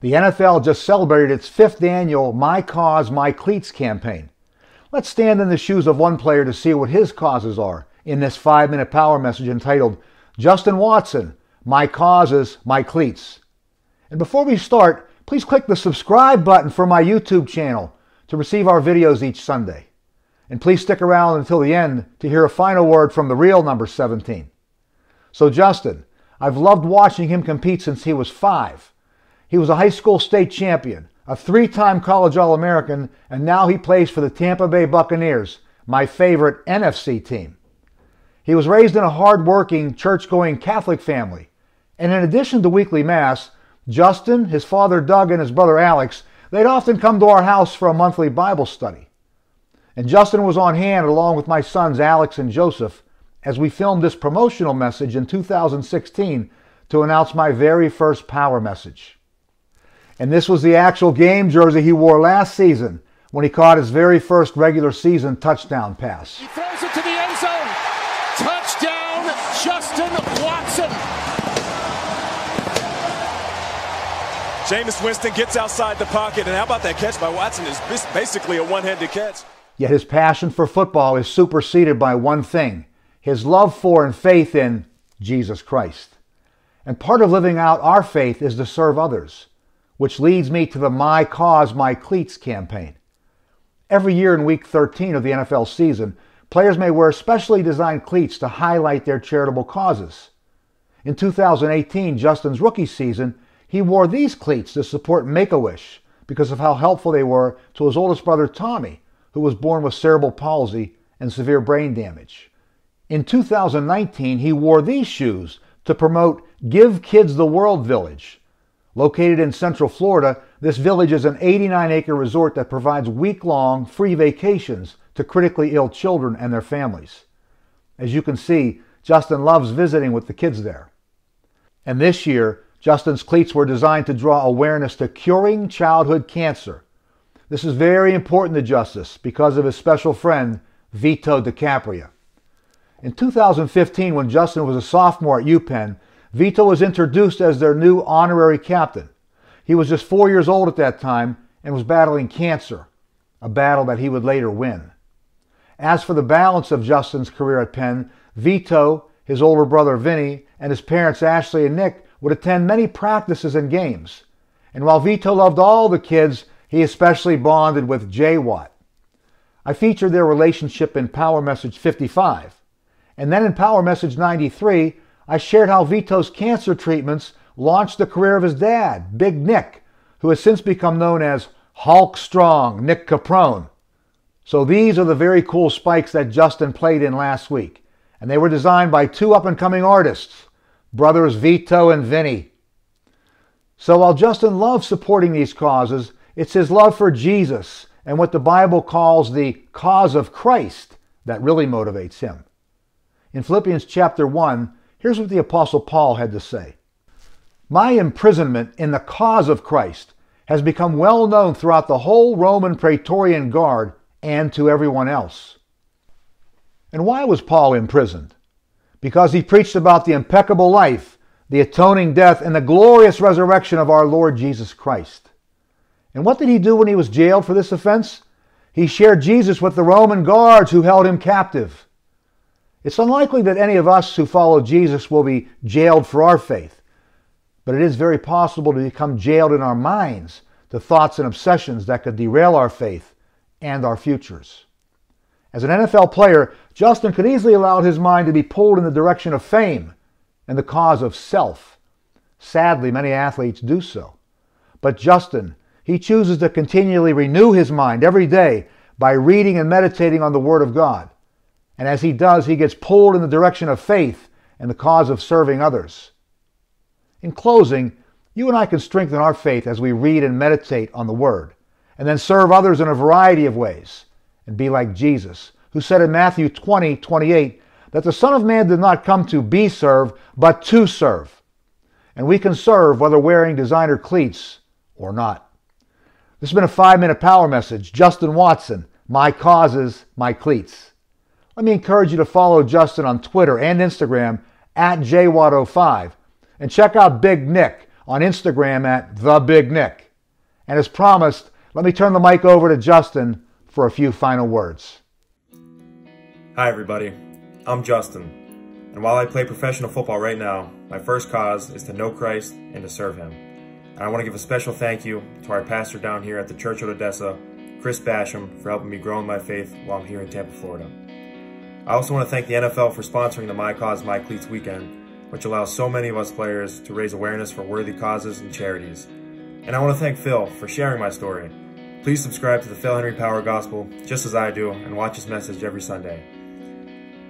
The NFL just celebrated its fifth annual My Cause, My Cleats campaign. Let's stand in the shoes of one player to see what his causes are in this five minute power message entitled Justin Watson, My Causes, My Cleats. And before we start, please click the subscribe button for my YouTube channel to receive our videos each Sunday. And please stick around until the end to hear a final word from the real number 17. So, Justin, I've loved watching him compete since he was five. He was a high school state champion, a three time college All American, and now he plays for the Tampa Bay Buccaneers, my favorite NFC team. He was raised in a hard working, church going Catholic family. And in addition to weekly Mass, Justin, his father Doug, and his brother Alex, they'd often come to our house for a monthly Bible study. And Justin was on hand along with my sons Alex and Joseph as we filmed this promotional message in 2016 to announce my very first power message. And this was the actual game jersey he wore last season when he caught his very first regular season touchdown pass. He throws it to the end zone. Touchdown, Justin Watson. Jameis Winston gets outside the pocket, and how about that catch by Watson? Is basically a one-handed catch. Yet his passion for football is superseded by one thing: his love for and faith in Jesus Christ. And part of living out our faith is to serve others which leads me to the My Cause, My Cleats campaign. Every year in week 13 of the NFL season, players may wear specially designed cleats to highlight their charitable causes. In 2018, Justin's rookie season, he wore these cleats to support Make-A-Wish because of how helpful they were to his oldest brother Tommy, who was born with cerebral palsy and severe brain damage. In 2019, he wore these shoes to promote Give Kids the World Village, Located in central Florida, this village is an 89 acre resort that provides week long free vacations to critically ill children and their families. As you can see, Justin loves visiting with the kids there. And this year, Justin's cleats were designed to draw awareness to curing childhood cancer. This is very important to Justice because of his special friend, Vito DiCaprio. In 2015, when Justin was a sophomore at UPenn, Vito was introduced as their new honorary captain. He was just four years old at that time and was battling cancer, a battle that he would later win. As for the balance of Justin's career at Penn, Vito, his older brother Vinny, and his parents Ashley and Nick would attend many practices and games. And while Vito loved all the kids, he especially bonded with Jay Watt. I featured their relationship in Power Message 55. And then in Power Message 93, I shared how Vito's cancer treatments launched the career of his dad, Big Nick, who has since become known as Hulk Strong Nick Caprone. So these are the very cool spikes that Justin played in last week, and they were designed by two up-and-coming artists, brothers Vito and Vinny. So while Justin loves supporting these causes, it's his love for Jesus and what the Bible calls the cause of Christ that really motivates him. In Philippians chapter 1, Here's what the Apostle Paul had to say My imprisonment in the cause of Christ has become well known throughout the whole Roman Praetorian Guard and to everyone else. And why was Paul imprisoned? Because he preached about the impeccable life, the atoning death, and the glorious resurrection of our Lord Jesus Christ. And what did he do when he was jailed for this offense? He shared Jesus with the Roman guards who held him captive. It's unlikely that any of us who follow Jesus will be jailed for our faith, but it is very possible to become jailed in our minds to thoughts and obsessions that could derail our faith and our futures. As an NFL player, Justin could easily allow his mind to be pulled in the direction of fame and the cause of self. Sadly, many athletes do so. But Justin, he chooses to continually renew his mind every day by reading and meditating on the Word of God. And as he does, he gets pulled in the direction of faith and the cause of serving others. In closing, you and I can strengthen our faith as we read and meditate on the Word, and then serve others in a variety of ways, and be like Jesus, who said in Matthew 20 28 that the Son of Man did not come to be served, but to serve. And we can serve whether wearing designer cleats or not. This has been a five minute power message. Justin Watson, My Causes, My Cleats let me encourage you to follow Justin on Twitter and Instagram at jwatt05 and check out Big Nick on Instagram at the Big Nick. And as promised, let me turn the mic over to Justin for a few final words. Hi everybody. I'm Justin. And while I play professional football right now, my first cause is to know Christ and to serve him. And I want to give a special thank you to our pastor down here at the Church of Odessa, Chris Basham, for helping me grow in my faith while I'm here in Tampa, Florida. I also want to thank the NFL for sponsoring the My Cause, My Cleats weekend, which allows so many of us players to raise awareness for worthy causes and charities. And I want to thank Phil for sharing my story. Please subscribe to the Phil Henry Power Gospel, just as I do, and watch his message every Sunday.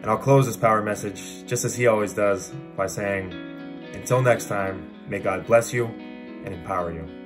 And I'll close this power message, just as he always does, by saying, until next time, may God bless you and empower you.